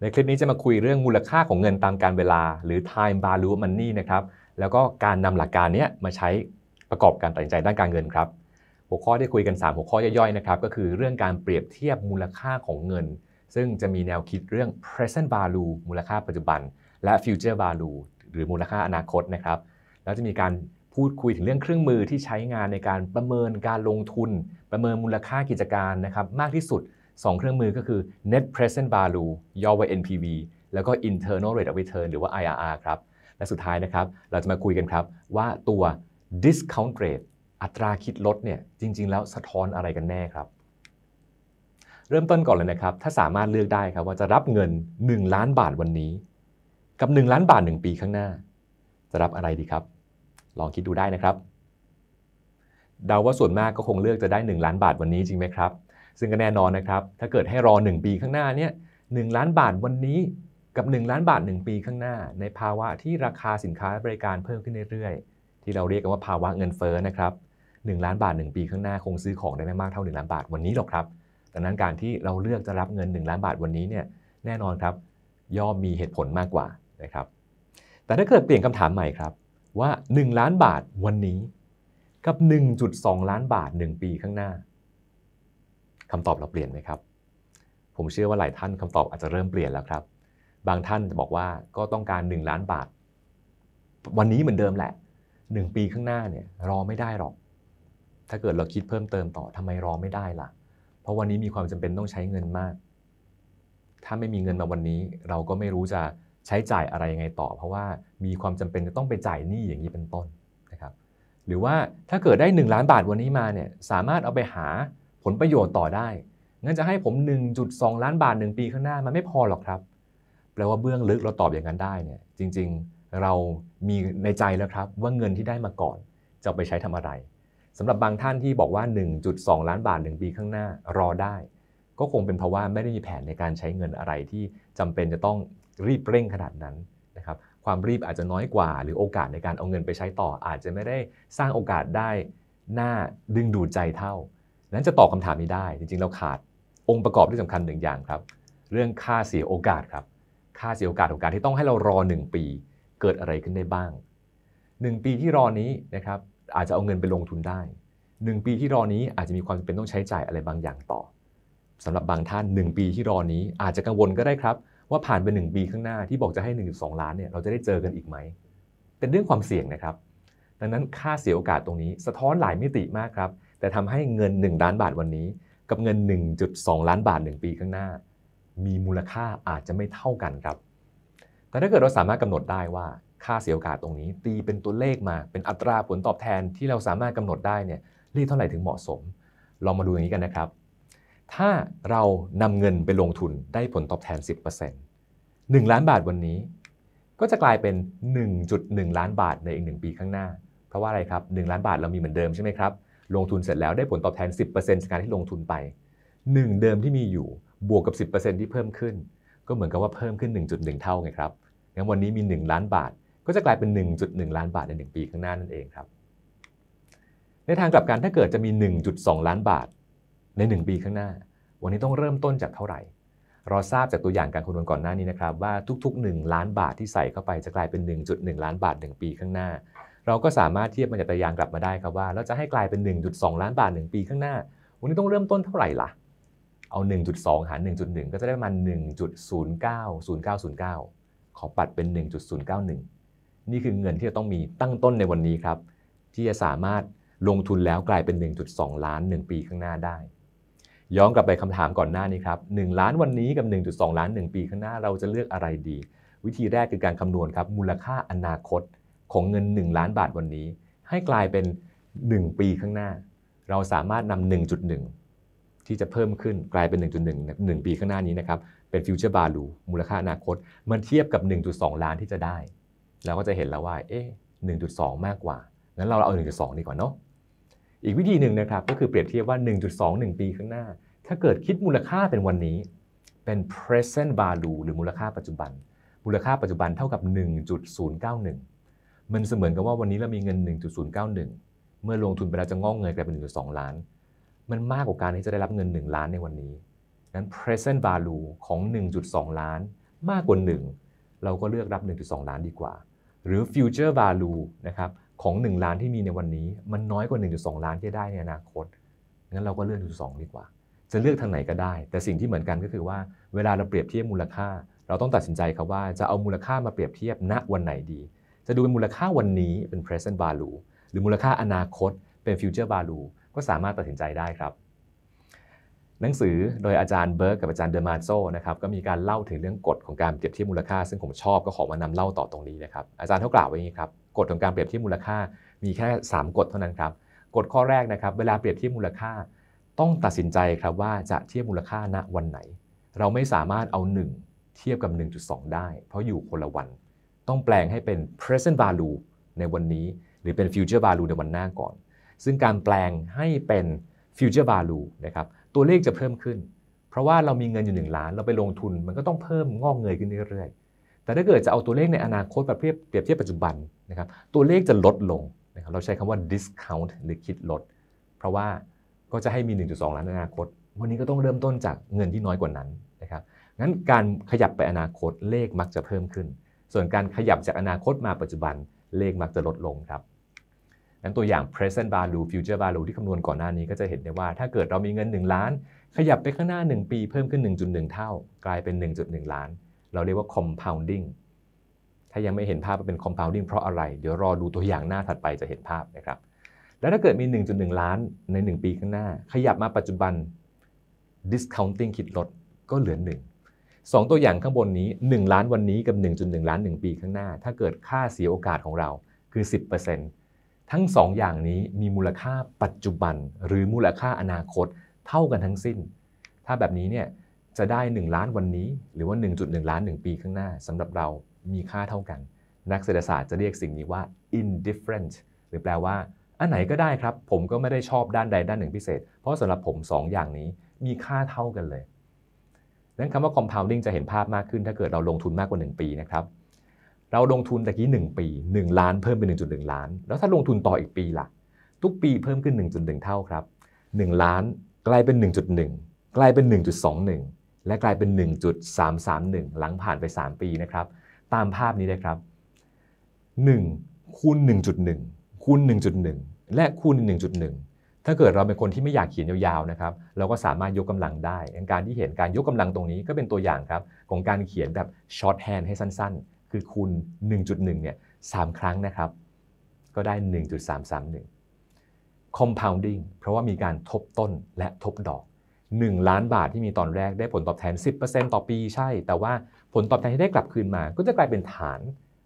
ในคลิปนี้จะมาคุยเรื่องมูลค่าของเงินตามการเวลา หรือ time value of money นะครับ แล้วก็การนำหลักการนี้มาใช้ประกอบการตัดสินใจด้านการเงินครับ หัวข้อที่คุยกัน 3 หัวข้อย่อยๆนะครับก็คือเรื่องการเปรียบเทียบมูลค่าของเงิน ซึ่งจะมีแนวคิดเรื่อง present value มูลค่าปัจจุบัน และ future value หรือมูลค่าอนาคตนะครับ แล้วจะมีการพูดคุยถึงเรื่องเครื่องมือที่ใช้งานในการประเมินการลงทุน ประเมินมูลค่ากิจการนะครับมากที่สุด2เครื่องมือก็คือ net present value ย่อว่า NPV แล้วก็ internal rate of return หรือว่า IRR ครับ และสุดท้ายนะครับเราจะมาคุยกันครับว่าตัว discount rate อัตราคิดลดเนี่ยจริง ๆ แล้วสะท้อนอะไรกันแน่ครับ เริ่มต้นก่อนเลยนะครับถ้าสามารถเลือกได้ครับว่าจะรับเงิน 1 ล้านบาทวันนี้ กับ 1 ล้านบาท 1 ปีข้างหน้า จะรับอะไรดีครับ ลองคิดดูได้นะครับเดาว่าส่วนมากก็คงเลือกจะได้ 1 ล้านบาทวันนี้จริงไหมครับซึ่งก็แน่นอนนะครับ ถ้าเกิดให้รอ 1 ปีข้างหน้าเนี่ยหล้านบาทวันนี้กับ 1 ล้านบาท 1 ปีข้างหน้า ในภาวะที่ราคาสินค้าบริการเพิ่มขึ้นเรื่อย ๆ ที่เราเรียกกันว่าภาวะเงินเฟ้อนะครับหล้านบาท 1 ปีข้างหน้าคงซื้อของได้ไม่มากเท่า 1 ล้านบาทวันนี้หรอกครับ ดังนั้นการที่เราเลือกจะรับเงิน 1 ล้านบาทวันนี้เนี่ย แน่นอนครับ ย่อมมีเหตุผลมากกว่านะครับ แต่ถ้าเกิดเปลี่ยนคำถามใหม่ครับว่า 1 ล้านบาทวันนี้กับ 1.2 ล้านบาท 1 ปีข้างหน้าคำตอบเราเปลี่ยนไหมครับ ผมเชื่อว่าหลายท่านคำตอบอาจจะเริ่มเปลี่ยนแล้วครับ บางท่านจะบอกว่าก็ต้องการ 1 ล้านบาท วันนี้เหมือนเดิมแหละ 1 ปีข้างหน้าเนี่ยรอไม่ได้หรอก ถ้าเกิดเราคิดเพิ่มเติมต่อทำไมรอไม่ได้ล่ะ เพราะวันนี้มีความจำเป็นต้องใช้เงินมาก ถ้าไม่มีเงินมาวันนี้เราก็ไม่รู้จะใช้จ่ายอะไรยังไงต่อ เพราะว่ามีความจำเป็นจะต้องไปจ่ายหนี้อย่างนี้เป็นต้นนะครับหรือว่าถ้าเกิดได้ 1 ล้านบาทวันนี้มาเนี่ยสามารถเอาไปหาผลประโยชน์ต่อได้ งั้นจะให้ผม 1.2 ล้านบาท 1 ปีข้างหน้ามันไม่พอหรอกครับ แปลว่าเบื้องลึกเราตอบอย่างนั้นได้เนี่ย จริง ๆเรามีในใจแล้วครับว่าเงินที่ได้มาก่อนจะไปใช้ทำอะไร สำหรับบางท่านที่บอกว่า 1.2 ล้านบาท 1 ปีข้างหน้า รอได้ ก็คงเป็นเพราะว่าไม่ได้มีแผนในการใช้เงินอะไรที่จำเป็นจะต้องรีบเร่งขนาดนั้นนะครับ ความรีบอาจจะน้อยกว่า หรือโอกาสในการเอาเงินไปใช้ต่ออาจจะไม่ได้สร้างโอกาสได้หน้าดึงดูดใจเท่านั้นจะตอบคาถามนี้ได้ จริง ๆ เราขาดองค์ประกอบที่สำคัญหนึ่งอย่างครับ เรื่องค่าเสียโอกาสครับค่าเสียโอกาสของการที่ต้องให้เรารอ 1 ปีเกิดอะไรขึ้นได้บ้าง 1 ปีที่รอนี้นะครับอาจจะเอาเงินไปลงทุนได้ 1 ปีที่รอนี้อาจจะมีความจำเป็นต้องใช้จ่ายอะไรบางอย่างต่อ สำหรับบางท่าน 1 ปีที่รอนี้อาจจะกังวลก็ได้ครับ ว่าผ่านไป 1 ปีข้างหน้าที่บอกจะให้1.2ล้านเนี่ยเราจะได้เจอกันอีกไหม เป็นเรื่องความเสี่ยงนะครับ ดังนั้นค่าเสียโอกาสตรงนี้ สะท้อนหลายมิติมากครับแต่ทำให้เงิน 1 ล้านบาทวันนี้ กับเงิน 1.2 ล้านบาท 1 ปีข้างหน้า มีมูลค่าอาจจะไม่เท่ากันครับ แต่ถ้าเกิดเราสามารถกำหนดได้ว่าค่าเสียโอกาสตรงนี้ ตีเป็นตัวเลขมาเป็นอัตราผลตอบแทนที่เราสามารถกำหนดได้เนี่ยเรียกเท่าไหร่ถึงเหมาะสมลองมาดูอย่างนี้กันนะครับ ถ้าเรานำเงินไปลงทุนได้ผลตอบแทน 10% 1 ล้านบาทวันนี้ ก็จะกลายเป็น 1.1 ล้านบาทในอีก 1 ปีข้างหน้า เพราะว่าอะไรครับ 1 ล้านบาทเรามีเหมือนเดิมใช่ไหมครับลงทุนเสร็จแล้วได้ผลตอบแทน 10%จากการที่ลงทุนไป 1 เดิมที่มีอยู่บวกกับ 10%ที่เพิ่มขึ้น ก็เหมือนกับว่าเพิ่มขึ้น 1.1 เท่าไงครับงั้นวันนี้มี 1 ล้านบาท ก็จะกลายเป็น 1.1 ล้านบาทใน 1 ปีข้างหน้านั่นเองครับ ในทางกลับกันถ้าเกิดจะมี 1.2 ล้านบาทใน 1 ปีข้างหน้าวันนี้ต้องเริ่มต้นจากเท่าไหร่เราทราบจากตัวอย่างการคำนวณก่อนหน้านี้นะครับว่าทุก ๆ 1 ล้านบาทที่ใส่เข้าไป จะกลายเป็น 1.1 ล้านบาท 1 ปีข้างหน้าเราก็สามารถเทียบมันจากตยางกลับมาได้ครับว่าเราจะให้กลายเป็น 1.2 ล้านบาท1ปีข้างหน้า วันนี้ต้องเริ่มต้นเท่าไหร่ล่ะเอา 1.2 หาร1.1 ก็จะได้ประมาณ1.090909 ขอปัดเป็น 1.091 นี่คือเงินที่จะต้องมีตั้งต้นในวันนี้ครับที่จะสามารถลงทุนแล้วกลายเป็น 1.2 ล้าน 1 ปีข้างหน้าได้ ย้อนกลับไปคำถามก่อนหน้านี้ครับ1ล้านวันนี้กับ1.2ล้าน1 ปีข้างหน้าเราจะเลือกอะไรดี วิธีแรกคือการคานวณครับมูลค่าอนาคตของเงิน 1 ล้านบาทวันนี้ ให้กลายเป็น 1 ปีข้างหน้า เราสามารถนำ 1.1 ที่จะเพิ่มขึ้นกลายเป็น 1.1 1ปีข้างหน้านี้นะครับเป็นฟิวเจอร์บาลูมูลค่าอนาคต มันเทียบกับ 1.2 ล้านที่จะได้ เราก็จะเห็นแล้วว่าเอ๊ส1.2 มากกว่า งั้นเราเอา 1.2 ดีกว่าเนาะอีกวิธีหนึ่งนะครับก็คือเปรียบเทียบว่า 1.2 1 ปีข้างหน้า ถ้าเกิดคิดมูลค่าเป็นวันนี้เป็น present value หรือมูลค่าปัจจุบัน มูลค่าปัจจุบันเท่ากับ 1.091มันเสมือนกับว่าวันนี้เรามีเงิน 1.091 เมื่อลงทุนไปแล้ว จะงอกเงินกลายเป็น 1.2 ล้าน มันมากกว่าการที่จะได้รับเงิน 1 ล้านในวันนี้นั้น present value ของ 1.2 ล้าน มากกว่า 1 เราก็เลือกรับ 1.2 ล้านดีกว่า หรือ future value นะครับของ1 ล้านที่มีในวันนี้มันน้อยกว่า 1.2 ล้านที่ได้ในอนาคตงั้นเราก็เลือก1.2ดีกว่า จะเลือกทางไหนก็ได้ แต่สิ่งที่เหมือนกันก็คือว่าเวลาเราเปรียบเทียบมูลค่า เราต้องตัดสินใจครับว่าจะเอามูลค่ามาเปรียบเทียบณวันไหนดีจะดูเป็นมูลค่าวันนี้เป็น present value หรือมูลค่าอนาคตเป็น future value ก็สามารถตัดสินใจได้ครับ หนังสือโดยอาจารย์เบิร์กกับอาจารย์เดอร์มาโซนะครับก็มีการเล่าถึงเรื่องกฎของการเปรียบเทียบมูลค่าซึ่งผมชอบก็ขอมานำเล่าต่อตรงนี้นะครับอาจารย์เขากล่าวไว้อย่างนี้ครับกฎของการเปรียบเทียบมูลค่ามีแค่ 3 กฎเท่านั้นครับกฎข้อแรกนะครับเวลาเปรียบเทียบมูลค่าต้องตัดสินใจครับว่าจะเทียบมูลค่าณวันไหน เราไม่สามารถเอา 1 เทียบกับ 1.2 ได้ เพราะอยู่คนละวันต้องแปลงให้เป็น present value ในวันนี้หรือเป็น future value ในวันหน้าก่อน ซึ่งการแปลงให้เป็น future value นะครับ ตัวเลขจะเพิ่มขึ้น เพราะว่าเรามีเงินอยู่ 1 ล้าน เราไปลงทุน มันก็ต้องเพิ่มงอกเงยขึ้นเรื่อย ๆ แต่ถ้าเกิดจะเอาตัวเลขในอนาคตแบบเปรียบเทียบปัจจุบันนะครับ ตัวเลขจะลดลงนะครับเราใช้คำว่า discount หรือคิดลด เพราะว่าก็จะให้มี 1.2ล้านในอนาคต วันนี้ก็ต้องเริ่มต้นจากเงินที่น้อยกว่านั้นนะครับ งั้นการขยับไปอนาคตเลขมักจะเพิ่มขึ้นส่วนการขยับจากอนาคตมาปัจจุบันเลขมักจะลดลงครับนั้นตัวอย่าง present value future value ที่คำนวณก่อนหน้านี้ก็จะเห็นได้ว่า ถ้าเกิดเรามีเงิน 1 ล้าน ขยับไปข้างหน้า 1 ปี เพิ่มขึ้น 1.1 เท่า กลายเป็น 1.1 ล้าน เราเรียกว่า compounding ถ้ายังไม่เห็นภาพว่าเป็น compounding เพราะอะไรเดี๋ยวรอดูตัวอย่างหน้าถัดไปจะเห็นภาพนะครับ แล้วถ้าเกิดมี 1.1 ล้านใน 1 ปีข้างหน้า ขยับมาปัจจุบัน discounting คิดลดก็เหลือ1สองตัวอย่างข้างบนนี้ 1 ล้านวันนี้กับ1.1ล้าน 1 ปีข้างหน้า ถ้าเกิดค่าเสียโอกาสของเราคือ 10%ทั้ง 2 อย่างนี้มีมูลค่าปัจจุบัน หรือมูลค่าอนาคตเท่ากันทั้งสิ้น ถ้าแบบนี้เนี่ยจะได้ 1 ล้านวันนี้หรือว่า 1.1 ล้าน 1 ปีข้างหน้าสำหรับเรามีค่าเท่ากันนักเศรษฐศาสตร์จะเรียกสิ่งนี้ว่า indifferent หรือแปลว่า อันไหนก็ได้ครับผมก็ไม่ได้ชอบด้านใดด้านหนึ่งพิเศษ เพราะสำหรับผม2ออย่างนี้มีค่าเท่ากันเลยนั้นคำว่า compounding จะเห็นภาพมากขึ้นถ้าเกิดเราลงทุนมากกว่า 1 ปีนะครับเราลงทุนตะกี้1ปี 1 ล้านเพิ่มเป็น 1.1 ล้านแล้วถ้าลงทุนต่ออีกปีละ่ะทุกปีเพิ่มขึ้น 1.1 เท่าครับ 1 ล้านกลายเป็น 1.1 กลายเป็น 1.21 และกลายเป็น 1.331หลังผ่านไป 3 ปีนะครับตามภาพนี้เลยครับ1คูณ1.1คูณ1.1 และคูณ1.1ถ้าเกิดเราเป็นคนที่ไม่อยากเขียนยาวๆนะครับเราก็สามารถยกกำลังได้ การที่เห็นการยกกำลังตรงนี้ก็เป็นตัวอย่างครับของการเขียนแบบช็อตแฮนด์ให้สั้นๆ คือคูณ 1.1 เนี่ยสครั้งนะครับก็ได้ 1.331 compounding เพราะว่ามีการทบต้นและทบดอก 1 ล้านบาทที่มีตอนแรกได้ผลตอบแทน 10%ต่อปีใช่ แต่ว่าผลตอบแทนที่ได้กลับคืนมาก็จะกลายเป็นฐาน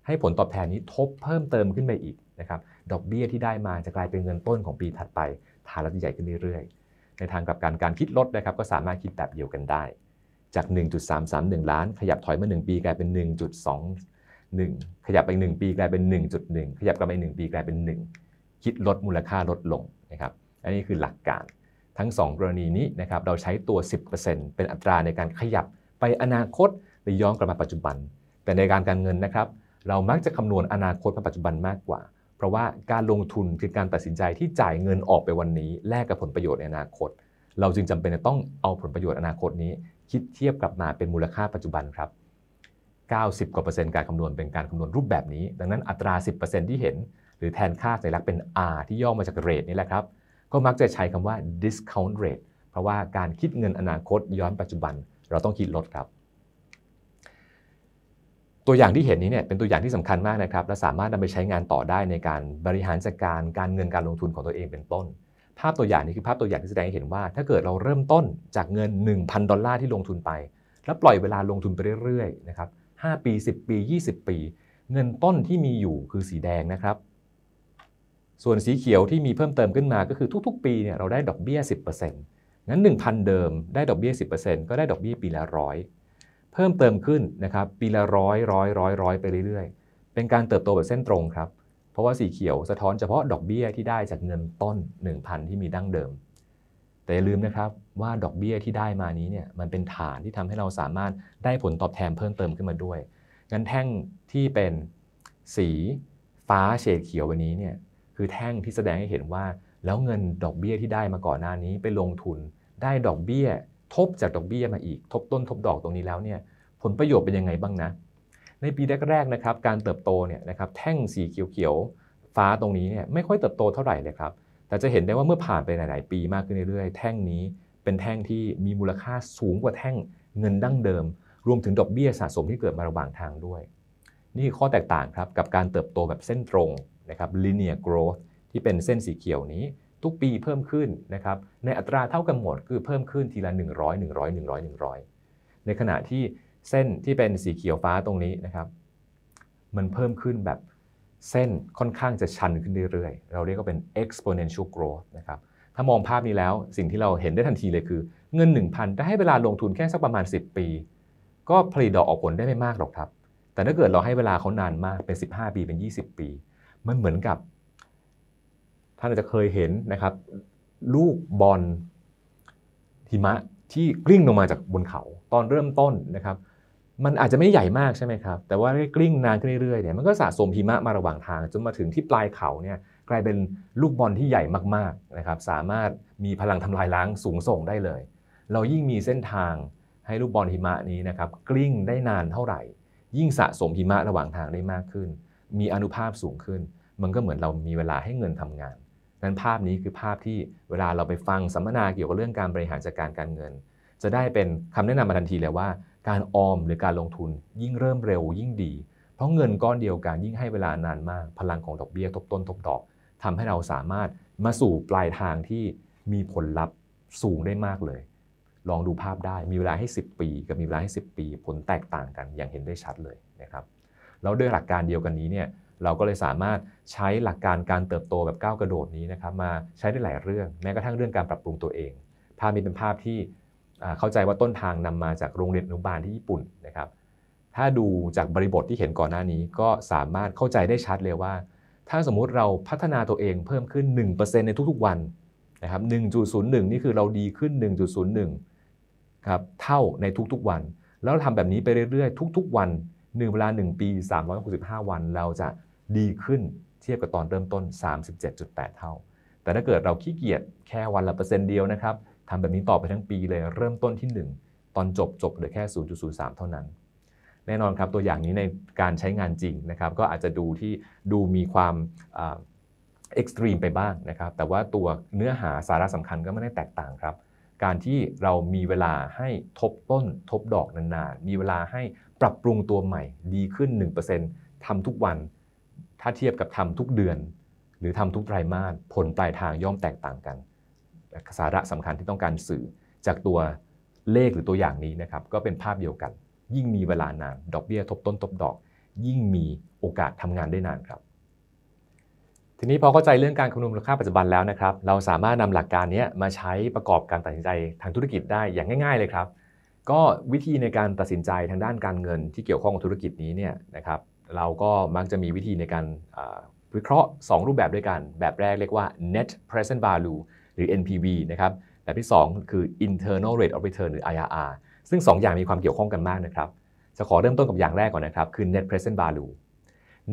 ให้ผลตอบแทนนี้ทบเพิ่มเติมขึ้นไปอีกนะครับดอกเบี้ยที่ได้มาจะกลายเป็นเงินต้นของปีถัดไปฐานเราจะใหญ่ขึ้นเรื่อยๆ ในทางกลับกันการคิดลดนะครับก็สามารถคิดแบบเดียวกันได้ จาก 1.331 ล้าน ขยับถอยมา 1 ปีกลายเป็น 1.21 ขยับไป1ปีกลายเป็น 1.1 ขยับกลับไป1ปีกลายเป็น 1 คิดลดมูลค่าลดลงนะครับ อันนี้คือหลักการ ทั้ง 2 กรณีนี้นะครับเราใช้ตัว 10%เป็นอัตราในการขยับไปอนาคตหรือย้อนกลับมาปัจจุบัน แต่ในการการเงินนะครับเรามักจะคำนวณอนาคตมาปัจจุบันมากกว่าราะว่าการลงทุนคือการตัดสินใจที่จ่ายเงินออกไปวันนี้แลกกับผลประโยชน์ในอนาคต เราจึงจำเป็นจะต้องเอาผลประโยชน์อนาคตนี้ คิดเทียบกลับมาเป็นมูลค่าปัจจุบันครับ90กว่าเปอร์เซ็นต์การคำนวณเป็นการคำนวณรูปแบบนี้ ดังนั้นอัตรา 10%ที่เห็น หรือแทนค่าสนรลักษณ์เป็น R ที่ย่อมาจาก rate นี่แหละครับก็มักจะใช้คำว่า discount rate เพราะว่าการคิดเงินอนาคตย้อนปัจจุบัน เราต้องคิดลดครับตัวอย่างที่เห็นนี้เนี่ยเป็นตัวอย่างที่สำคัญมากนะครับและสามารถนำไปใช้งานต่อได้ในการบริหารจัดการการเงินการลงทุนของตัวเองเป็นต้น ภาพตัวอย่างนี้คือภาพตัวอย่างที่แสดงให้เห็นว่าถ้าเกิดเราเริ่มต้นจากเงิน1,000ดอลลาร์ที่ลงทุนไปแล้วปล่อยเวลาลงทุนไปเรื่อยๆนะครับหปี 10 ปี 20 ปี เงินต้นที่มีอยู่คือสีแดงนะครับส่วนสีเขียวที่มีเพิ่มเติมขึ้นมาก็คือทุกๆ ปีเนี่ยเราได้ดอกเบี้ย10%งั้น 1,000 เดิมได้ดอกเบี้ย 10%ก็ได้ดอกเบี้ยปีละร้อยเพิ่มเติมขึ้นนะครับปีละร้อยร้อยร้อยร้อยไปเรื่อยๆ เป็นการเติบโตแบบเส้นตรงครับเพราะว่าสีเขียวสะท้อนเฉพาะดอกเบี้ยที่ได้จากเงินต้น 1,000 ที่มีดั้งเดิม แต่อย่าลืมนะครับว่าดอกเบี้ยที่ได้มานี้เนี่ยมันเป็นฐานที่ทำให้เราสามารถได้ผลตอบแทนเพิ่มเติมขึ้นมาด้วยเงินแท่งที่เป็นสีฟ้าเฉดเขียววันนี้เนี่ยคือแท่งที่แสดงให้เห็นว่าแล้วเงินดอกเบี้ยที่ได้มาก่อนหน้านี้ไปลงทุนได้ดอกเบี้ยทบจากดอกเบี้ยมาอีกทบต้นทบดอกตรงนี้แล้วเนี่ยผลประโยชน์เป็นยังไงบ้างนะ ในปีแรกๆนะครับการเติบโตเนี่ยนะครับแท่งสีเขียวๆฟ้าตรงนี้เนี่ยไม่ค่อยเติบโตเท่าไหร่เลยครับแต่จะเห็นได้ว่าเมื่อผ่านไปหลาย ๆ ปีมากขึ้นเรื่อยๆ แท่งนี้เป็นแท่งที่มีมูลค่าสูงกว่าแท่งเงินดั้งเดิม รวมถึงดอกเบี้ยสะสมที่เกิดมาระหว่างทางด้วย นี่ข้อแตกต่างครับกับการเติบโตแบบเส้นตรงนะครับ linear growth ที่เป็นเส้นสีเขียวนี้ทุกปีเพิ่มขึ้นนะครับในอัตราเท่ากันหมดคือเพิ่มขึ้นทีละ100 100 100 100 ในขณะที่เส้นที่เป็นสีเขียวฟ้าตรงนี้นะครับมันเพิ่มขึ้นแบบเส้นค่อนข้างจะชันขึ้นเรื่อยๆ เราเรียกว่าเป็น exponential growth นะครับถ้ามองภาพนี้แล้วสิ่งที่เราเห็นได้ทันทีเลยคือ เงิน 1,000ถ้าให้เวลาลงทุนแค่สักประมาณ 10 ปี ก็ผลิตดอกออกผลได้ไม่มากหรอกครับแต่ถ้าเกิดเราให้เวลาเขานานมากเป็น 15 ปีเป็น 20 ปี มันเหมือนกับานอาจจะเคยเห็นนะครับลูกบอลหิมะที่กลิ้งลงมาจากบนเขา ตอนเริ่มต้นนะครับมันอาจจะไม่ใหญ่มากใช่ไหมครับแต่ว่ากลิ้งนานขึ้นเรื่อยๆเนี่ยมันก็สะสมหิมะมาระหว่างทาง จนมาถึงที่ปลายเขาเนี่ยกลายเป็นลูกบอลที่ใหญ่มากๆนะครับสามารถมีพลังทำลายล้างสูงส่งได้เลย เรายิ่งมีเส้นทางให้ลูกบอลหิมะนี้นะครับกลิ้งได้นานเท่าไหร่ ยิ่งสะสมหิมะระหว่างทางได้มากขึ้น มีอนุภาพสูงขึ้น มันก็เหมือนเรามีเวลาให้เงินทำงานนั้นภาพนี้คือภาพที่เวลาเราไปฟังสัมมนาเกี่ยวกับเรื่องการบริหารจัดการการเงิน จะได้เป็นคำแนะนำมาทันทีเลยว่า การออมหรือการลงทุนยิ่งเริ่มเร็วยิ่งดี เพราะเงินก้อนเดียวกันยิ่งให้เวลานานมาก พลังของดอกเบี้ยทบต้นทบดอกทำให้เราสามารถมาสู่ปลายทางที่มีผลลัพธ์สูงได้มากเลย ลองดูภาพได้มีเวลาให้10ปีกับมีเวลาให้ 10 ปี ผลแตกต่างกันอย่างเห็นได้ชัดเลยนะครับแล้วด้วยหลักการเดียวกันนี้เนี่ยเราก็เลยสามารถใช้หลักการการเติบโตแบบก้าวกระโดดนี้นะครับมาใช้ได้หลายเรื่องแม้กระทั่งเรื่องการปรับปรุงตัวเองภาพนี้เป็นภาพที่เข้าใจว่าต้นทางนำมาจากโรงเรียนอนุบาลที่ญี่ปุ่นนะครับ ถ้าดูจากบริบทที่เห็นก่อนหน้านี้ก็สามารถเข้าใจได้ชัดเลยว่า ถ้าสมมุติเราพัฒนาตัวเองเพิ่มขึ้น1%ในทุกๆ วันนะครับ1.01 นี่คือเราดีขึ้น 1.01ครับเท่าในทุกๆวัน แล้วทำแบบนี้ไปเรื่อยๆ ทุก ๆวัน 1 เวลา 1 ปี365วันเราจะดีขึ้นเทียบกับตอนเริ่มต้น 37.8 เท่า แต่ถ้าเกิดเราขี้เกียจแค่วันละเปอร์เซ็นต์เดียวนะครับทำแบบนี้ต่อไปทั้งปีเลย เริ่มต้นที่ 1 ตอนจบจบเหลือแค่ 0.03 เท่านั้น แน่นอนครับ ตัวอย่างนี้ในการใช้งานจริงนะครับ ก็อาจจะดูที่ดูมีความเอ็กซ์ตรีมไปบ้างนะครับ แต่ว่าตัวเนื้อหาสาระสำคัญก็ไม่ได้แตกต่างครับ การที่เรามีเวลาให้ทบต้นทบดอกนานๆ มีเวลาให้ปรับปรุงตัวใหม่ ดีขึ้น 1%ทำทุกวันถ้าเทียบกับทำทุกเดือนหรือทำทุกไตรมาสผลปลายทางย่อมแตกต่างกันสาระสำคัญที่ต้องการสื่อจากตัวเลขหรือตัวอย่างนี้นะครับ ก็เป็นภาพเดียวกัน ยิ่งมีเวลานานดอกเบี้ยทบต้นทบดอกยิ่งมีโอกาสทำงานได้นานครับ ทีนี้พอเข้าใจเรื่องการคำนวณมูลค่าปัจจุบันแล้วนะครับ เราสามารถนำหลักการนี้มาใช้ประกอบการตัดสินใจทางธุรกิจได้อย่างง่ายๆ เลยครับ ก็วิธีในการตัดสินใจทางด้านการเงิน ที่เกี่ยวข้องกับธุรกิจนี้เนี่ยนะครับเราก็มักจะมีวิธีในการวิเคราะห์ 2 รูปแบบด้วยกัน แบบแรกเรียกว่า net present value หรือ NPV นะครับ แบบที่ 2 คือ internal rate of return หรือ IRR ซึ่ง 2 อย่างมีความเกี่ยวข้องกันมากนะครับ จะขอเริ่มต้นกับอย่างแรกก่อนนะครับ คือ net present value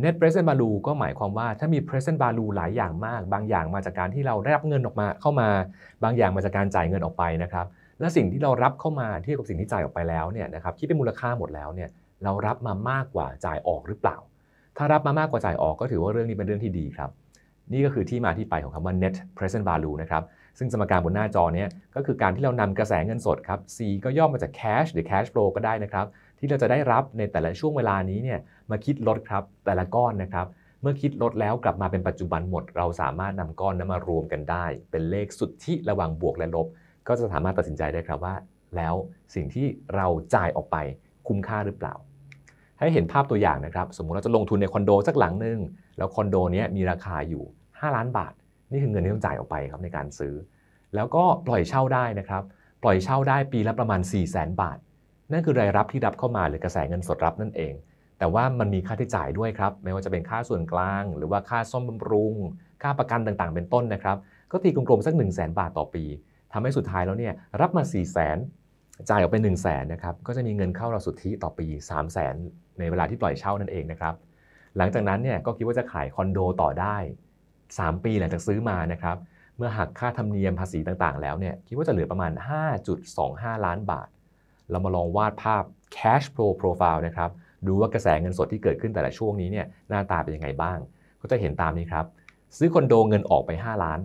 net present value ก็หมายความว่าถ้ามี present value หลายอย่างมาก บางอย่างมาจากการที่เราได้รับเงินออกมาเข้ามา บางอย่างมาจากการจ่ายเงินออกไปนะครับ และสิ่งที่เรารับเข้ามาเทียบกับสิ่งที่จ่ายออกไปแล้วเนี่ยนะครับ คิดเป็นมูลค่าหมดแล้วเนี่ยเรารับมามากกว่าจ่ายออกหรือเปล่า ถ้ารับมามากกว่าจ่ายออกก็ถือว่าเรื่องนี้เป็นเรื่องที่ดีครับ นี่ก็คือที่มาที่ไปของคำว่า net present value นะครับ ซึ่งสมการบนหน้าจอเนี้ยก็คือการที่เรานำกระแสเงินสดครับ C ก็ย่อมาจาก cash หรือ cash flow ก็ได้นะครับ ที่เราจะได้รับในแต่ละช่วงเวลานี้เนี่ยมาคิดลดครับแต่ละก้อนนะครับ เมื่อคิดลดแล้วกลับมาเป็นปัจจุบันหมด เราสามารถนำก้อนนั้นมารวมกันได้ เป็นเลขสุดที่ระหว่างบวกและลบ ก็จะสามารถตัดสินใจได้ครับว่า แล้วสิ่งที่เราจ่ายออกไปคุ้มค่าหรือเปล่าให้เห็นภาพตัวอย่างนะครับสมมติเราจะลงทุนในคอนโดสักหลังหนึ่งแล้วคอนโดนี้มีราคาอยู่5ล้านบาท นี่คือเงินที่ต้องจ่ายออกไปครับในการซื้อ แล้วก็ปล่อยเช่าได้นะครับปล่อยเช่าได้ปีละประมาณ 4 0 0แสนบาท นั่นคือรายรับที่รับเข้ามาหรือกระแสเงินสดรับนั่นเอง แต่ว่ามันมีค่าใช้จ่ายด้วยครับไม่ว่าจะเป็นค่าส่วนกลาง หรือว่าค่าซ่อมบำรุง ค่าประกันต่างๆเป็นต้นนะครับก็ตีกลมๆสัก 1 0 0 0 0แบาทต่อปี ทำให้สุดท้ายแล้วเนี่ยรับมา4 0 0แสนจ่ายออกไป1 0 0 0 0แสนนะครับก็จะมีเงินเข้าเราสุทธิต่อปี3 0 0แสนในเวลาที่ปล่อยเช่านั่นเองนะครับ หลังจากนั้นเนี่ยก็คิดว่าจะขายคอนโดต่อได้ 3 ปีหลังจากซื้อมานะครับ เมื่อหักค่าธรรมเนียมภาษีต่างๆแล้วเนี่ยคิดว่าจะเหลือประมาณ 5.25 ล้านบาท เรามาลองวาดภาพ cash flow profile นะครับ ดูว่ากระแสเงินสดที่เกิดขึ้นแต่ละช่วงนี้เนี่ยหน้าตาเป็นยังไงบ้าง ก็จะเห็นตามนี้ครับ ซื้อคอนโดเงินออกไป5 ล้าน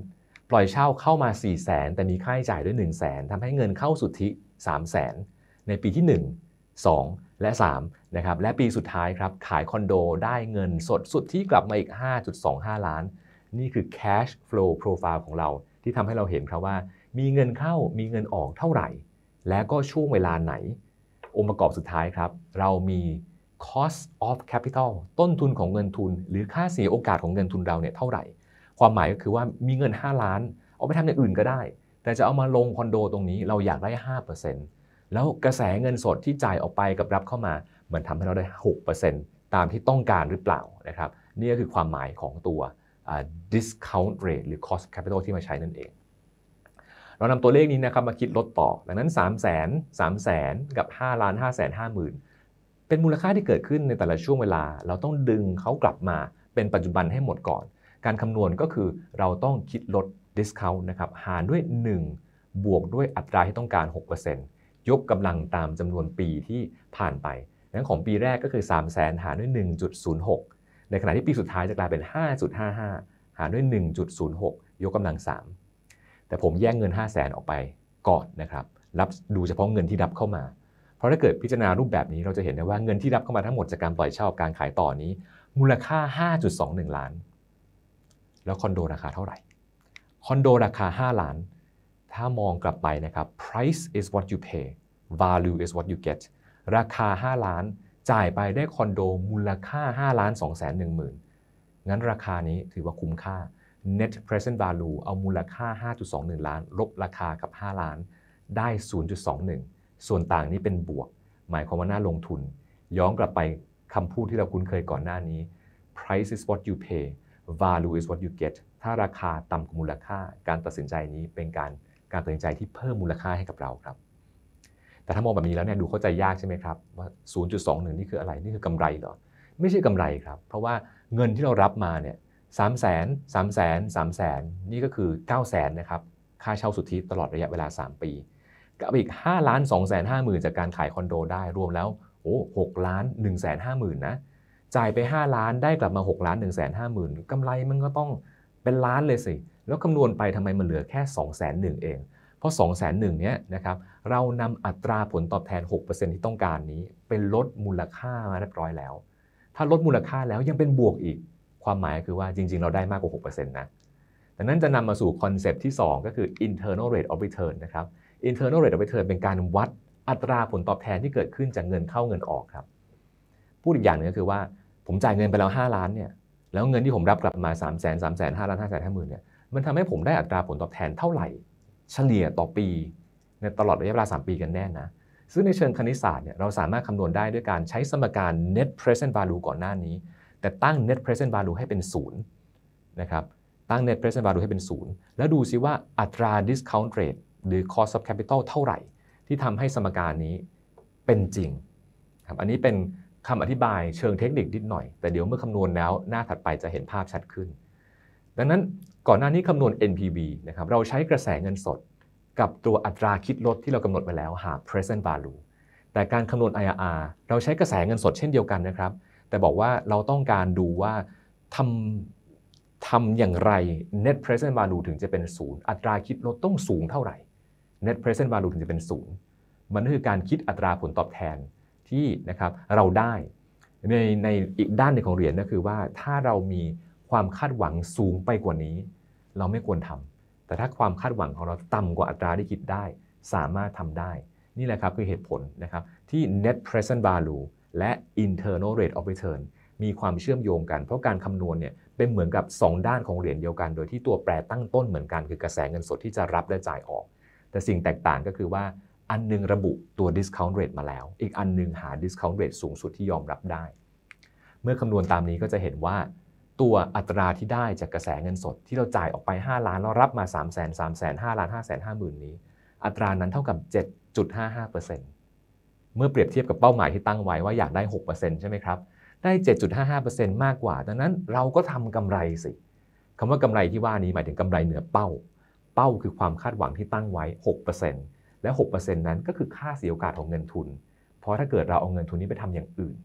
ปล่อยเช่าเข้ามา 4 0 0แสนแต่มีค่าใช้จ่ายด้วย 1 0 0 0 0แสนทำให้เงินเข้าสุทธิ3 0 0แสนในปีที่ 1 2 และ 3นะครับและปีสุดท้ายครับขายคอนโดได้เงินสดสุดที่กลับมาอีก 5.25 ล้าน นี่คือ cash flow profile ของเรา ที่ทำให้เราเห็นครับว่า มีเงินเข้ามีเงินออกเท่าไหร่ และก็ช่วงเวลาไหน องค์ประกอบสุดท้ายครับเรามี cost of capital ต้นทุนของเงินทุน หรือค่าเสียโอกาสของเงินทุนเราเนี่ยเท่าไหร่ ความหมายก็คือว่ามีเงิน 5 ล้าน เอาไปทำอย่างอื่นก็ได้ แต่จะเอามาลงคอนโดตรงนี้เราอยากได้ 5%แล้วกระแสเงินสดที่จ่ายออกไปกับรับเข้ามามันทำให้เราได้ 6%ตามที่ต้องการหรือเปล่านะครับ นี่ก็คือความหมายของตัว discount rate หรือ cost capital ที่มาใช้นั่นเอง เรานำตัวเลขนี้นะครับมาคิดลดต่อ ดังนั้น 3 0 0 0 0 3 0 0 0 กับ5ล้าน5 5 0 0 0 เป็นมูลค่าที่เกิดขึ้นในแต่ละช่วงเวลา เราต้องดึงเขากลับมาเป็นปัจจุบันให้หมดก่อน การคำนวณก็คือเราต้องคิดลด discount นะครับ หารด้วย 1 บวกด้วยอัตราที่ต้องการ 6%ยกกำลังตามจำนวนปีที่ผ่านไปนั้นของปีแรกก็คือ3 0 0 0 0 0 หารด้วย 1.06 ในขณะที่ปีสุดท้ายจะกลายเป็น 5.55 หารด้วย 1.06 ยกกำลัง 3 แต่ผมแยกเงิน5 0 0 0 0 0ออกไปก่อนนะครับรับดูเฉพาะเงินที่รับเข้ามา เพราะถ้าเกิดพิจารณารูปแบบนี้เราจะเห็นได้ว่าเงินที่รับเข้ามาทั้งหมดจากการปล่อยเช่าการขายต่อนี้ มูลค่า 5.21 ล้าน แล้วคอนโดราคาเท่าไหร่คอนโดราคา5ล้านถ้ามองกลับไปนะครับ price is what you pay value is what you get ราคา 5 ล้านจ่ายไปได้คอนโดมูลค่า5ล้าน2 1 0 0 0 0งั้นราคานี้ถือว่าคุ้มค่า net present value เอามูลค่า 5.21 ล้าน ลบราคากับ 5 ล้านได้ 0.21 ส่วนต่างนี้เป็นบวก หมายความว่าน่าลงทุน ย้อนกลับไปคำพูดที่เราคุ้นเคยก่อนหน้านี้ price is what you pay value is what you get ถ้าราคาต่ำกว่ามูลค่าการตัดสินใจนี้เป็นการการตัดสินใจที่เพิ่มมูลค่าให้กับเราครับแต่ถ้ามองแบบนี้แล้วเนี่ยดูเข้าใจยากใช่ไหมครับ ว่า 0.21 นี่คืออะไร นี่คือกำไรเหรอ ไม่ใช่กำไรครับ เพราะว่าเงินที่เรารับมาเนี่ยสามแสนสามแสนสามแสน นี่ก็คือ 9 0 0แสนนะครับ ค่าเช่าสุทธิตลอดระยะเวลา 3 ปีกับอีก5ล้าน2หมื่นจากการขายคอนโดได้ รวมแล้วโอ้หกล้าน1ึ0 0 0สนะ จ่ายไป 5 ล้านได้กลับมา6ล้าน1ห0 0 0นกำไรมันก็ต้องเป็นล้านเลยสิ แล้วคำนวณไปทำไมมันเหลือแค่2 0 0 0 0 0เองราะ2ห0 0่งเนี้ยนะครับเรานำอัตราผลตอบแทน 6%ที่ต้องการนี้ เป็นลดมูลค่ามาเรียบร้อยแล้ว ถ้าลดมูลค่าแล้วยังเป็นบวกอีกความหมายคือว่าจริง ๆ เราได้มากกว่า6%นะดังนั้นจะนำมาสู่คอนเซปที่ 2 ก็คือ internal rate of return นะครับ internal rate of return เป็นการวัดอัตราผลตอบแทนที่เกิดขึ้นจากเงินเข้าเงินออกครับพูดอีกอย่างนึงก็คือว่า ผมจ่ายเงินไปแล้ว 5 ล้านเนี่ยแล้วเงินที่ผมรับกลับมา3 0 0 0 0 0 3 0 0 0 0 5ล้าน5หมื่นเนี่ยมันทำให้ผมได้อัตราผลตอบแทนเท่าไหร่เฉลี่ยต่อปีในตลอดระยะเวลา 3 ปีกันแน่นะ ซึ่งในเชิงคณิตศาสตร์เนี่ยเราสามารถคำนวณได้ด้วยการใช้สมการ net present value ก่อนหน้านี้ แต่ตั้ง net present value ให้เป็น0นะครับตั้ง net present value ให้เป็น 0แล้วดูซิว่าอัตรา discount rate หรือ cost of capital เท่าไหร่ ที่ทำให้สมการนี้เป็นจริงครับอันนี้เป็นคำอธิบายเชิงเทคนิคนิดหน่อย แต่เดี๋ยวเมื่อคำนวณแล้วหน้าถัดไปจะเห็นภาพชัดขึ้น ดังนั้นก่อนหน้านี้คำนวณ NPV นะครับ เราใช้กระแสเงินสดกับตัวอัตราคิดลดที่เรากำหนดไว้แล้วหา present value แต่การคำนวณ IRR เราใช้กระแสเงินสดเช่นเดียวกันนะครับ แต่บอกว่าเราต้องการดูว่าทำทำอย่างไร net present value ถึงจะเป็นศูนย์อัตราคิดลดต้องสูงเท่าไหร่ net present value ถึงจะเป็นศูนย์มันก็คือการคิดอัตราผลตอบแทนที่นะครับเราได้ ในในอีกด้านหนึ่งของเหรียญก็คือว่าถ้าเรามีความคาดหวังสูงไปกว่านี้เราไม่ควรทำ แต่ถ้าความคาดหวังของเราต่ำกว่าอัตราที่คิดได้สามารถทำได้ นี่แหละครับคือเหตุผลนะครับที่ net present value และ internal rate of return มีความเชื่อมโยงกัน เพราะการคำนวณเนี่ยเป็นเหมือนกับ 2 ด้านของเหรียญเดียวกัน โดยที่ตัวแปรตั้งต้นเหมือนกันคือกระแสเงินสดที่จะรับและจ่ายออก แต่สิ่งแตกต่างก็คือว่าอันนึงระบุตัว discount rate มาแล้ว อีกอันนึงหา discount rate สูงสุดที่ยอมรับได้ เมื่อคำนวณตามนี้ก็จะเห็นว่าตัวอัตราที่ได้จากกระแสเงินสดที่เราจ่ายออกไป 5 ล้านแล้วรับมา3 0 0 0 0 0 3 0 0 0 5ล้าน5 5 0 0 0นี้ อัตรานั้นเท่ากับ7.55%เมื่อเปรียบเทียบกับเป้าหมายที่ตั้งไว้ว่าอยากได้ 6%ใช่ไหมครับได้ 7.55%มากกว่า ดังนั้นเราก็ทำกำไรสิคำว่ากำไรที่ว่านี้หมายถึงกำไรเหนือเป้า เป้าคือความคาดหวังที่ตั้งไว้ 6%และ6%นั้นก็คือค่าเสียโอกาสของเงินทุนเพราะถ้าเกิดเราเอาเงินทุนนี้ไปทำอย่างอื่น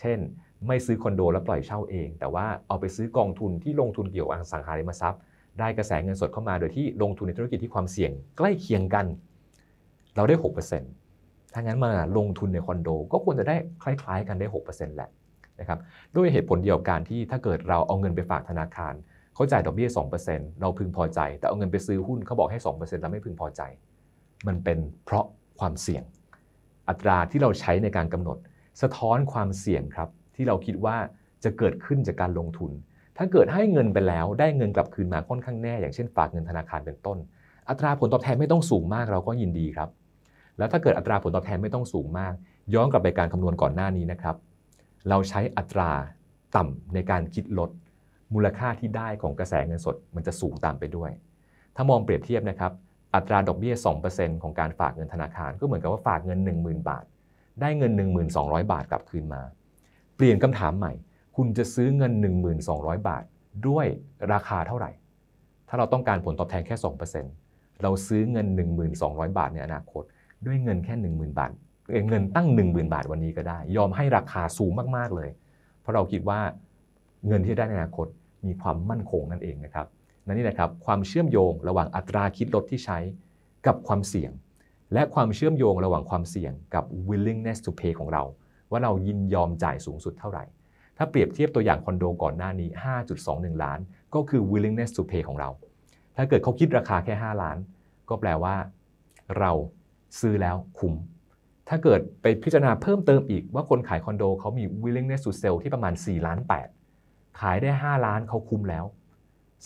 เช่นไม่ซื้อคอนโดแล้วปล่อยเช่าเอง แต่ว่าเอาไปซื้อกองทุนที่ลงทุนเกี่ยวกับอสังหาริมทรัพย์ ได้กระแสเงินสดเข้ามา โดยที่ลงทุนในธุรกิจที่ความเสี่ยง ใกล้เคียงกัน เราได้6%ถ้างั้นมาลงทุนในคอนโด ก็ควรจะได้คล้าย ๆ กันได้ 6%แหละนะครับ ด้วยเหตุผลเดียวกันที่ถ้าเกิดเราเอาเงินไปฝากธนาคารเขาจ่ายดอกเบี้ย2%เราพึงพอใจ แต่เอาเงินไปซื้อหุ้นเขาบอกให้2%เราไม่พึงพอใจ มันเป็นเพราะความเสี่ยง อัตราที่เราใช้ในการกำหนดสะท้อนความเสี่ยงครับที่เราคิดว่าจะเกิดขึ้นจากการลงทุน ถ้าเกิดให้เงินไปแล้วได้เงินกลับคืนมาค่อนข้างแน่ อย่างเช่นฝากเงินธนาคารเป็นต้น อัตราผลตอบแทนไม่ต้องสูงมากเราก็ยินดีครับ แล้วถ้าเกิดอัตราผลตอบแทนไม่ต้องสูงมาก ย้อนกลับไปการคำนวณก่อนหน้านี้นะครับ เราใช้อัตราต่ำในการคิดลดมูลค่าที่ได้ของกระแสเงินสดมันจะสูงตามไปด้วย ถ้ามองเปรียบเทียบนะครับ อัตราดอกเบี้ย2%ของการฝากเงินธนาคาร ก็เหมือนกับว่าฝากเงิน 10,000 บาท ได้เงิน 1,200 บาทกลับคืนมาปลี่ยนคำถามใหม่ คุณจะซื้อเงิน 1,200 บาทด้วยราคาเท่าไหร่ ถ้าเราต้องการผลตอบแทนแค่ 2%เราซื้อเงิน 1,200 บาทในอนาคต ด้วยเงินแค่ 10,000 บาท เงินตั้ง 10,000 บาทวันนี้ก็ได้ ยอมให้ราคาสูงมากๆเลย เพราะเราคิดว่าเงินที่ได้ในอนาคต มีความมั่นคงนั่นเองนะครับนั่นนี่แหละครับความเชื่อมโยงระหว่างอัตราคิดลดที่ใช้กับความเสี่ยง และความเชื่อมโยงระหว่างความเสี่ยงกับ willingness to pay ของเราว่าเรายินยอมจ่ายสูงสุดเท่าไหร่ ถ้าเปรียบเทียบตัวอย่างคอนโดก่อนหน้านี้ 5.21 ล้าน ก็คือ willingness to pay ของเรา ถ้าเกิดเขาคิดราคาแค่ 5 ล้าน ก็แปลว่าเราซื้อแล้วคุ้ม ถ้าเกิดไปพิจารณาเพิ่มเติมอีก ว่าคนขายคอนโดเขามี willingness to sell ที่ประมาณ4ล้าน8ขายได้ 5 ล้านเขาคุ้มแล้ว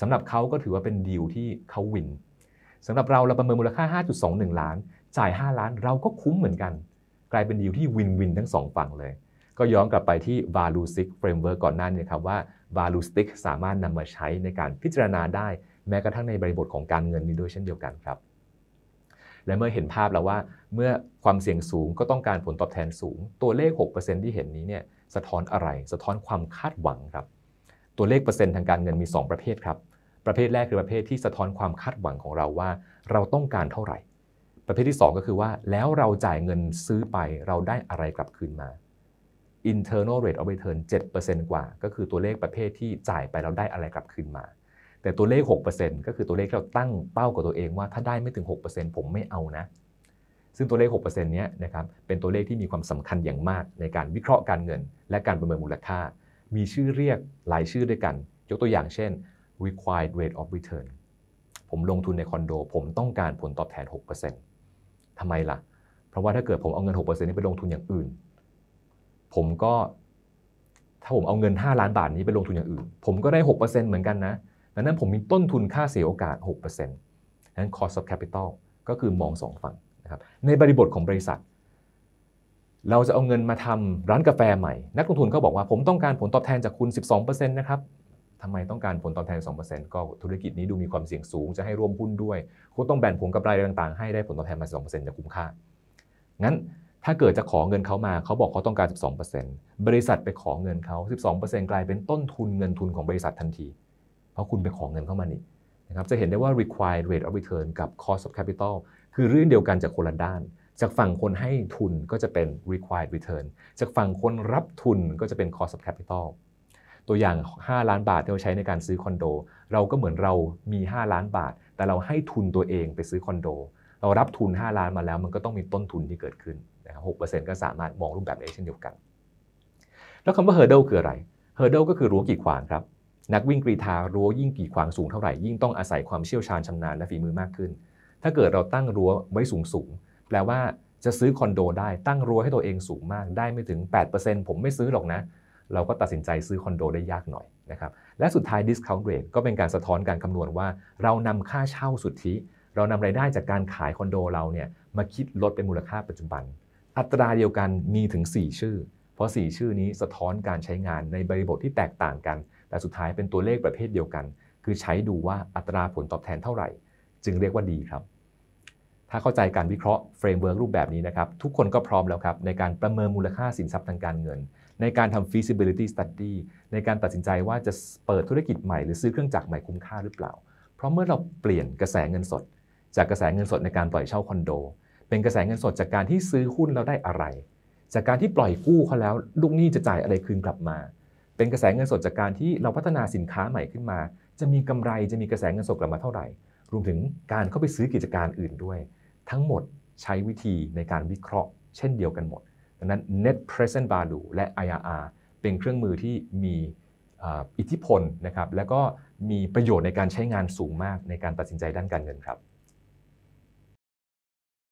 สำหรับเขาก็ถือว่าเป็นดีลที่เขาวินสำหรับเราเราประเมินมูลค่า 5.21 ล้าน จ่าย 5 ล้าน เราก็คุ้มเหมือนกันกลายเป็นดีลที่วินวินทั้งสองฝั่งเลย ก็ย้อนกลับไปที่ value stick framework ก่อนหน้านี้ครับว่า value stick สามารถนำมาใช้ในการพิจารณาได้แม้กระทั่งในบริบทของการเงินนี้ด้วยเช่นเดียวกันครับ และเมื่อเห็นภาพแล้วว่าเมื่อความเสี่ยงสูงก็ต้องการผลตอบแทนสูง ตัวเลข 6%ที่เห็นนี้เนี่ยสะท้อนอะไรสะท้อนความคาดหวังครับตัวเลขเปอร์เซ็นต์ทางการเงินมี2 ประเภทครับประเภทแรกคือประเภทที่สะท้อนความคาดหวังของเราว่า เราต้องการเท่าไหร่ประเภทที่ 2 ก็คือว่า แล้วเราจ่ายเงินซื้อไปเราได้อะไรกลับคืนมา internal rate of return 7%กว่า ก็คือตัวเลขประเภทที่จ่ายไปเราได้อะไรกลับคืนมา แต่ตัวเลข 6%ก็คือตัวเลขที่เราตั้งเป้ากับตัวเองว่า ถ้าได้ไม่ถึง 6%ผมไม่เอานะ ซึ่งตัวเลข 6%เนี้ยนะครับเป็นตัวเลขที่มีความสำคัญอย่างมากในการวิเคราะห์การเงิน และการประเมินมูลค่า มีชื่อเรียกหลายชื่อด้วยกัน ยกตัวอย่างเช่น required rate of return ผมลงทุนในคอนโดผมต้องการผลตอบแทน6%ทำไมล่ะ เพราะว่าถ้าเกิดผมเอาเงิน6%นี้ไปลงทุนอย่างอื่น ผมก็ถ้าผมเอาเงิน 5 ล้านบาทนี้ไปลงทุนอย่างอื่น ผมก็ได้ 6%เหมือนกันนะดังนั้นผมมีต้นทุนค่าเสียโอกาส6%นั้น cost of capital ก็คือมอง 2 ฝั่งนะครับ ในบริบทของบริษัท เราจะเอาเงินมาทำร้านกาแฟใหม่ นักลงทุนเขาบอกว่าผมต้องการผลตอบแทนจากคุณ12%นะครับทำไมต้องการผลตอบแทน 2%ก็ธุรกิจนี้ดูมีความเสี่ยงสูง จะให้ร่วมหุ้นด้วยคุณต้องแบ่งผลกำไรต่างๆ ให้ได้ผลตอบแทนมา 2%จะคุ้มค่า งั้นถ้าเกิดจะขอเงินเขามา เขาบอกเขาต้องการ 12%บริษัทไปขอเงินเขา 12%กลายเป็นต้นทุนเงินทุนของบริษัททันที เพราะคุณไปขอเงินเข้ามานี่นะครับ จะเห็นได้ว่า required rate of return กับ cost of capital คือเรื่องเดียวกันจากคนละด้าน จากฝั่งคนให้ทุนก็จะเป็น required return จากฝั่งคนรับทุนก็จะเป็น cost of capital ตัวอย่าง 5 ล้านบาทที่เราใช้ในการซื้อคอนโดเราก็เหมือนเรามี 5 ล้านบาท แต่เราให้ทุนตัวเองไปซื้อคอนโดเรารับทุน 5 ล้านมาแล้ว มันก็ต้องมีต้นทุนที่เกิดขึ้นนะครับหก็สามารถมองรูปแบบนี้เช่นเดียวกัน แล้วคำว่าเฮอร์เดิลคืออะไรเฮอร์เดิลก็คือรั้วกีดขวางครับ นักวิ่งกรีธารั้วยิ่งกีดขวางสูงเท่าไหร่ยิ่งต้องอาศัยความเชี่ยวชาญชำนาญและฝีมือมากขึ้น ถ้าเกิดเราตั้งรั้วไว้สูงสูงแปลว่าจะซื้อคอนโดได้ตั้งรั้วให้ตัวเองสูงมาก ได้ไม่ถึง 8%ผมไม่ซื้อหรอกนะเราก็ตัดสินใจซื้อคอนโดได้ยากหน่อยนะครับและสุดท้าย discount rate ก็เป็นการสะท้อนการคำนวณว่า เรานำค่าเช่าสุทธิเรานำไรายได้จากการขายคอนโดเราเนี่ยมาคิดลดเป็นมูลค่าปัจจุบัน อัตราเดียวกันมีถึง 4 ชื่อ เพราะ 4 ชื่อนี้สะท้อนการใช้งานในบริบทที่แตกต่างกัน แต่สุดท้ายเป็นตัวเลขประเภทเดียวกัน คือใช้ดูว่าอัตราผลตอบแทนเท่าไหร่ จึงเรียกว่าดีครับถ้าเข้าใจการวิเคราะห์เฟรมเวิร์กรูปแบบนี้นะครับทุกคนก็พร้อมแล้วครับในการประเมินมูลค่าสินทรัพย์ทางการเงิน ในการทำ feasibility study ในการตัดสินใจว่าจะเปิดธุรกิจใหม่หรือซื้อเครื่องจักรใหม่คุ้มค่าหรือเปล่าเพราะเมื่อเราเปลี่ยนกระแสเงินสด จากกระแสเงินสดในการปล่อยเช่าคอนโดเป็นกระแสเงินสดจากการที่ซื้อหุ้นเราได้อะไร จากการที่ปล่อยกู้เขาแล้ว ลูกหนี้จะจ่ายอะไรคืนกลับมา เป็นกระแสเงินสดจากการที่เราพัฒนาสินค้าใหม่ขึ้นมา จะมีกำไรจะมีกระแสเงินสดกลับมาเท่าไหร่ รวมถึงการเข้าไปซื้อกิจการอื่นด้วยทั้งหมดใช้วิธีในการวิเคราะห์เช่นเดียวกันหมด ดังนั้น net present value และ IRR เป็นเครื่องมือที่มีอิทธิพลนะครับและก็มีประโยชน์ในการใช้งานสูงมากในการตัดสินใจด้านการเงินครับ